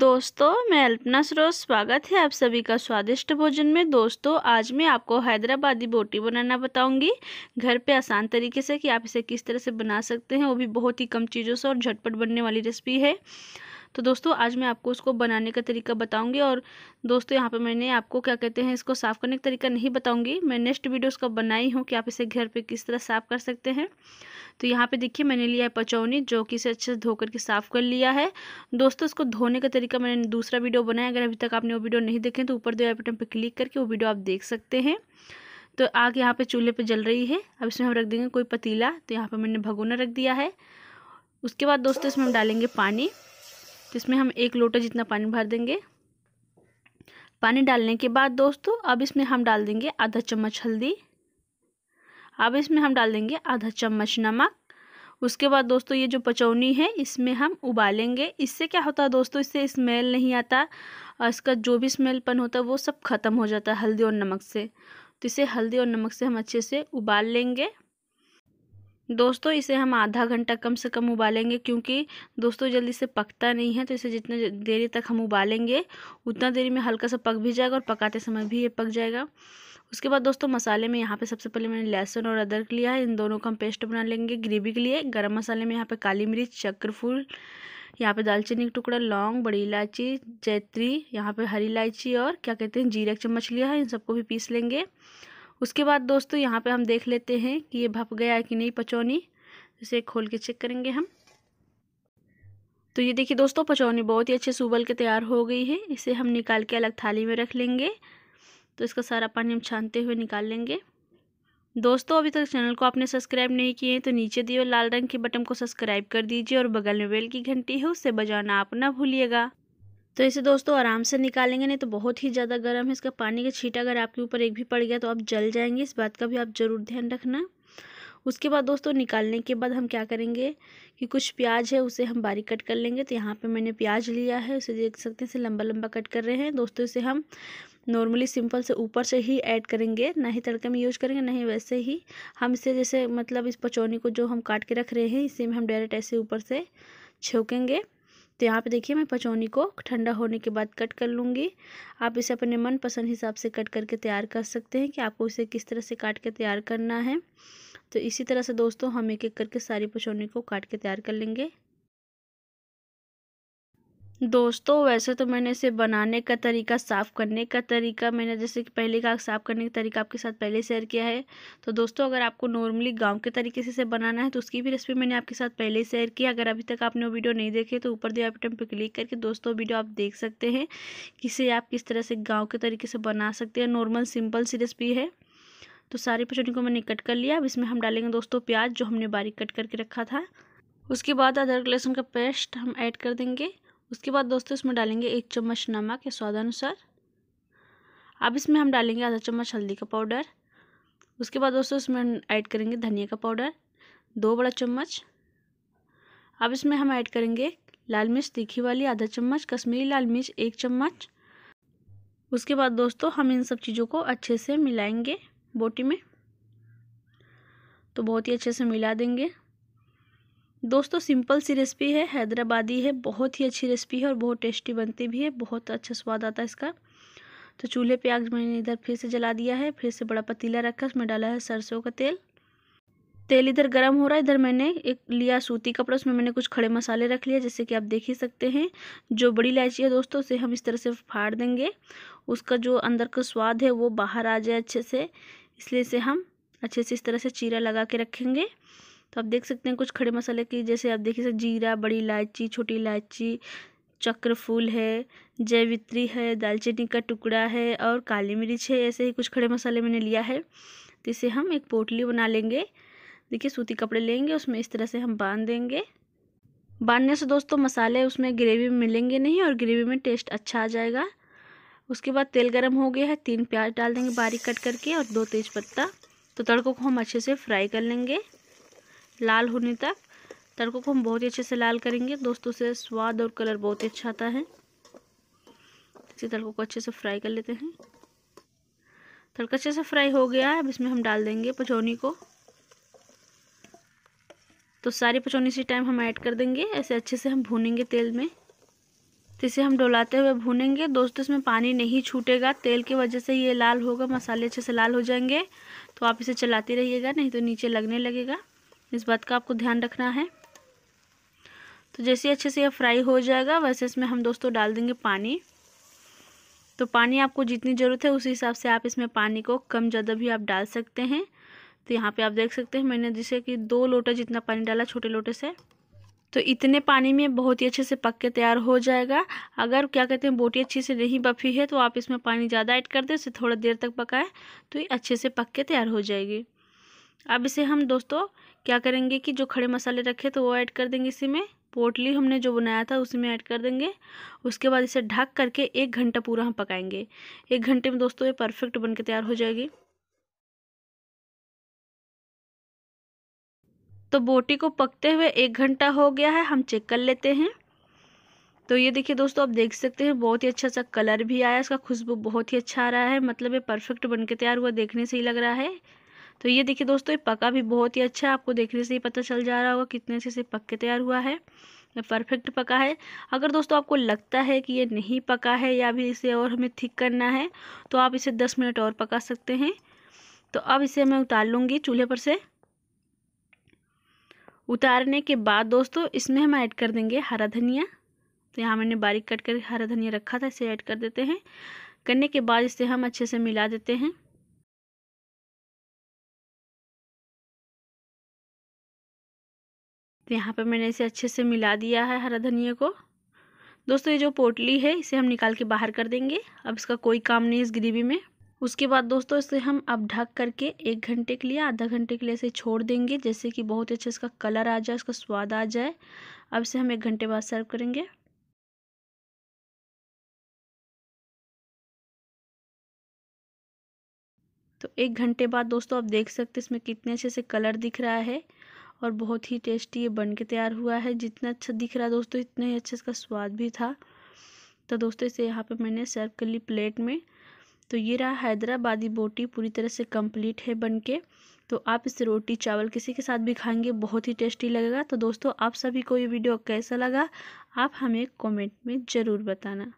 दोस्तों मैं अल्पना सरोज स्वागत है आप सभी का स्वादिष्ट भोजन में दोस्तों आज मैं आपको हैदराबादी बोटी बनाना बताऊंगी घर पे आसान तरीके से कि आप इसे किस तरह से बना सकते हैं वो भी बहुत ही कम चीज़ों से और झटपट बनने वाली रेसिपी है तो दोस्तों आज मैं आपको उसको बनाने का तरीका बताऊंगी और दोस्तों यहाँ पे मैंने आपको क्या कहते हैं इसको साफ़ करने का तरीका नहीं बताऊंगी मैं नेक्स्ट वीडियो उसका बनाई हूँ कि आप इसे घर पे किस तरह साफ़ कर सकते हैं तो यहाँ पे देखिए मैंने लिया है पचौनी जो कि इसे अच्छे से धो करके साफ़ कर लिया है दोस्तों इसको धोने का तरीका मैंने दूसरा वीडियो बनाया अगर अभी तक आपने वो वीडियो नहीं देखे तो ऊपर दो बटन पर क्लिक करके वो वीडियो आप देख सकते हैं तो आग यहाँ पर चूल्हे पर जल रही है अब इसमें हम रख देंगे कोई पतीला तो यहाँ पर मैंने भगोना रख दिया है उसके बाद दोस्तों इसमें हम डालेंगे पानी तो इसमें हम एक लोटा जितना पानी भर देंगे पानी डालने के बाद दोस्तों अब इसमें हम डाल देंगे आधा चम्मच हल्दी अब इसमें हम डाल देंगे आधा चम्मच नमक उसके बाद दोस्तों ये जो पचौनी है इसमें हम उबालेंगे इससे क्या होता है दोस्तों इससे स्मेल नहीं आता और इसका जो भी स्मेलपन होता है वो सब ख़त्म हो जाता है हल्दी और नमक से तो इसे हल्दी और नमक से हम अच्छे से उबाल लेंगे दोस्तों इसे हम आधा घंटा कम से कम उबालेंगे क्योंकि दोस्तों जल्दी से पकता नहीं है तो इसे जितने देरी तक हम उबालेंगे उतना देरी में हल्का सा पक भी जाएगा और पकाते समय भी ये पक जाएगा उसके बाद दोस्तों मसाले में यहाँ पे सबसे पहले मैंने लहसुन और अदरक लिया है इन दोनों का हम पेस्ट बना लेंगे ग्रेवी के लिए गर्म मसाले में यहाँ पर काली मिर्च चक्रफूल यहाँ पे दालचीनी का टुकड़ा लौंग बड़ी इलायची जैत्री यहाँ पे हरी इलायची और क्या कहते हैं जीरा चम्मच लिया है इन सबको भी पीस लेंगे उसके बाद दोस्तों यहाँ पे हम देख लेते हैं कि ये भप गया है कि नहीं पचौनी इसे खोल के चेक करेंगे हम तो ये देखिए दोस्तों पचौनी बहुत ही अच्छे से उबल के तैयार हो गई है इसे हम निकाल के अलग थाली में रख लेंगे तो इसका सारा पानी हम छानते हुए निकाल लेंगे दोस्तों अभी तक चैनल को आपने सब्सक्राइब नहीं किए हैं तो नीचे दिए लाल रंग के बटन को सब्सक्राइब कर दीजिए और बगल में बेल की घंटी है उससे बजाना आप ना भूलिएगा तो इसे दोस्तों आराम से निकालेंगे नहीं तो बहुत ही ज़्यादा गर्म है इसका पानी का छीटा अगर आपके ऊपर एक भी पड़ गया तो आप जल जाएंगे इस बात का भी आप ज़रूर ध्यान रखना उसके बाद दोस्तों निकालने के बाद हम क्या करेंगे कि कुछ प्याज है उसे हम बारीक कट कर लेंगे तो यहाँ पे मैंने प्याज लिया है उसे देख सकते हैं इसे लंबा लंबा कट कर रहे हैं दोस्तों इसे हम नॉर्मली सिंपल से ऊपर से ही ऐड करेंगे ना ही तड़के में यूज करेंगे ना ही वैसे ही हम इसे जैसे मतलब इस पचौनी को जो हम काट के रख रहे हैं इसी में हम डायरेक्ट ऐसे ऊपर से छोकेंगे तो यहाँ पे देखिए मैं पचौनी को ठंडा होने के बाद कट कर लूँगी आप इसे अपने मनपसंद हिसाब से कट करके तैयार कर सकते हैं कि आपको इसे किस तरह से काट के तैयार करना है तो इसी तरह से दोस्तों हम एक एक करके सारी पचौनी को काट के तैयार कर लेंगे दोस्तों वैसे तो मैंने इसे बनाने का तरीका साफ़ करने का तरीका मैंने जैसे कि पहले का साफ़ करने का तरीका आपके साथ पहले शेयर किया है तो दोस्तों अगर आपको नॉर्मली गांव के तरीके से इसे बनाना है तो उसकी भी रेसिपी मैंने आपके साथ पहले शेयर की अगर अभी तक आपने वो वीडियो नहीं देखे तो ऊपर दिए बटन पर क्लिक करके दोस्तों वीडियो आप देख सकते हैं किसे आप किस तरह से गाँव के तरीके से बना सकते हैं नॉर्मल सिंपल सी रेसिपी है तो सारी पचौड़ी को मैंने कट कर लिया अब इसमें हम डालेंगे दोस्तों प्याज जो हमने बारीक कट करके रखा था उसके बाद अदरक लहसुन का पेस्ट हम ऐड कर देंगे उसके बाद दोस्तों इसमें डालेंगे एक चम्मच नमक या स्वाद अनुसार अब इसमें हम डालेंगे आधा चम्मच हल्दी का पाउडर उसके बाद दोस्तों इसमें ऐड करेंगे धनिया का पाउडर दो बड़ा चम्मच अब इसमें हम ऐड करेंगे लाल मिर्च तीखी वाली आधा चम्मच कश्मीरी लाल मिर्च एक चम्मच उसके बाद दोस्तों हम इन सब चीज़ों को अच्छे से मिलाएंगे बोटी में तो बहुत ही अच्छे से मिला देंगे दोस्तों सिंपल सी रेसिपी है हैदराबादी है बहुत ही अच्छी रेसिपी है और बहुत टेस्टी बनती भी है बहुत अच्छा स्वाद आता है इसका तो चूल्हे पे आग मैंने इधर फिर से जला दिया है फिर से बड़ा पतीला रखा उसमें डाला है सरसों का तेल तेल इधर गर्म हो रहा है इधर मैंने एक लिया सूती कपड़ा उसमें मैंने कुछ खड़े मसाले रख लिया जैसे कि आप देख ही सकते हैं जो बड़ी इलायची है दोस्तों उसे हम इस तरह से फाड़ देंगे उसका जो अंदर का स्वाद है वो बाहर आ जाए अच्छे से इसलिए इसे हम अच्छे से इस तरह से चीरा लगा के रखेंगे तो आप देख सकते हैं कुछ खड़े मसाले की जैसे आप देखिए जीरा बड़ी इलायची छोटी इलायची चक्रफूल है जयवित्री है दालचीनी का टुकड़ा है और काली मिर्च है ऐसे ही कुछ खड़े मसाले मैंने लिया है तो इसे हम एक पोटली बना लेंगे देखिए सूती कपड़े लेंगे उसमें इस तरह से हम बांध देंगे बांधने से दोस्तों मसाले उसमें ग्रेवी में मिलेंगे नहीं और ग्रेवी में टेस्ट अच्छा आ जाएगा उसके बाद तेल गर्म हो गया है तीन प्याज डाल देंगे बारीक कट करके और दो पत्ता तो तड़कों को हम अच्छे से फ्राई कर लेंगे लाल होने तक तड़कों को हम बहुत ही अच्छे से लाल करेंगे दोस्तों से स्वाद और कलर बहुत ही अच्छा आता है इसी तड़कों को अच्छे से फ्राई कर लेते हैं तड़का अच्छे से फ्राई हो गया अब इसमें हम डाल देंगे पचौनी को तो सारी पचौनी इसी टाइम हम ऐड कर देंगे ऐसे अच्छे से हम भूनेंगे तेल में तो इसे हम डोलाते हुए भूनेंगे दोस्तों इसमें पानी नहीं छूटेगा तेल की वजह से ये लाल होगा मसाले अच्छे से लाल हो जाएंगे तो आप इसे चलाते रहिएगा नहीं तो नीचे लगने लगेगा इस बात का आपको ध्यान रखना है तो जैसे अच्छे से यह फ्राई हो जाएगा वैसे इसमें हम दोस्तों डाल देंगे पानी तो पानी आपको जितनी ज़रूरत है उसी हिसाब से आप इसमें पानी को कम ज़्यादा भी आप डाल सकते हैं तो यहाँ पे आप देख सकते हैं मैंने जैसे कि दो लोटा जितना पानी डाला छोटे लोटे से तो इतने पानी में बहुत ही अच्छे से पक के तैयार हो जाएगा अगर क्या कहते हैं बोटी अच्छे से नहीं बफी है तो आप इसमें पानी ज़्यादा ऐड कर दें उसे थोड़ा देर तक पकाएं तो ये अच्छे से पक के तैयार हो जाएगी अब इसे हम दोस्तों क्या करेंगे कि जो खड़े मसाले रखे तो वो ऐड कर देंगे इसी में पोटली हमने जो बनाया था उसी में ऐड कर देंगे उसके बाद इसे ढक करके एक घंटा पूरा हम पकाएंगे एक घंटे में दोस्तों ये परफेक्ट बन के तैयार हो जाएगी तो बोटी को पकते हुए एक घंटा हो गया है हम चेक कर लेते हैं तो ये देखिए दोस्तों आप देख सकते हैं बहुत ही अच्छा सा कलर भी आया इसका खुशबू बहुत ही अच्छा आ रहा है मतलब ये परफेक्ट बन के तैयार हुआ देखने से ही लग रहा है तो ये देखिए दोस्तों ये पका भी बहुत ही अच्छा है आपको देखने से ही पता चल जा रहा होगा कितने अच्छे से पक के तैयार हुआ है परफेक्ट पका है अगर दोस्तों आपको लगता है कि ये नहीं पका है या भी इसे और हमें थिक करना है तो आप इसे दस मिनट और पका सकते हैं तो अब इसे मैं उतार लूँगी चूल्हे पर से उतारने के बाद दोस्तों इसमें हम ऐड कर देंगे हरा धनिया तो यहाँ मैंने बारीक कट कर हरा धनिया रखा था इसे ऐड कर देते हैं करने के बाद इसे हम अच्छे से मिला देते हैं तो यहाँ पर मैंने इसे अच्छे से मिला दिया है हरा धनिया को दोस्तों ये जो पोटली है इसे हम निकाल के बाहर कर देंगे अब इसका कोई काम नहीं इस ग्रेवी में उसके बाद दोस्तों इसे हम अब ढक करके एक घंटे के लिए आधा घंटे के लिए इसे छोड़ देंगे जैसे कि बहुत अच्छे इसका कलर आ जाए इसका स्वाद आ जाए अब इसे हम एक घंटे बाद सर्व करेंगे तो एक घंटे बाद दोस्तों आप देख सकते हैं इसमें कितने अच्छे से कलर दिख रहा है और बहुत ही टेस्टी ये बन के तैयार हुआ है जितना अच्छा दिख रहा है दोस्तों इतना ही अच्छा इसका स्वाद भी था तो दोस्तों इसे यहाँ पे मैंने सर्व कर ली प्लेट में तो ये रहा हैदराबादी बोटी पूरी तरह से कंप्लीट है बनके तो आप इसे रोटी चावल किसी के साथ भी खाएंगे बहुत ही टेस्टी लगेगा तो दोस्तों आप सभी को ये वीडियो कैसा लगा आप हमें कमेंट में ज़रूर बताना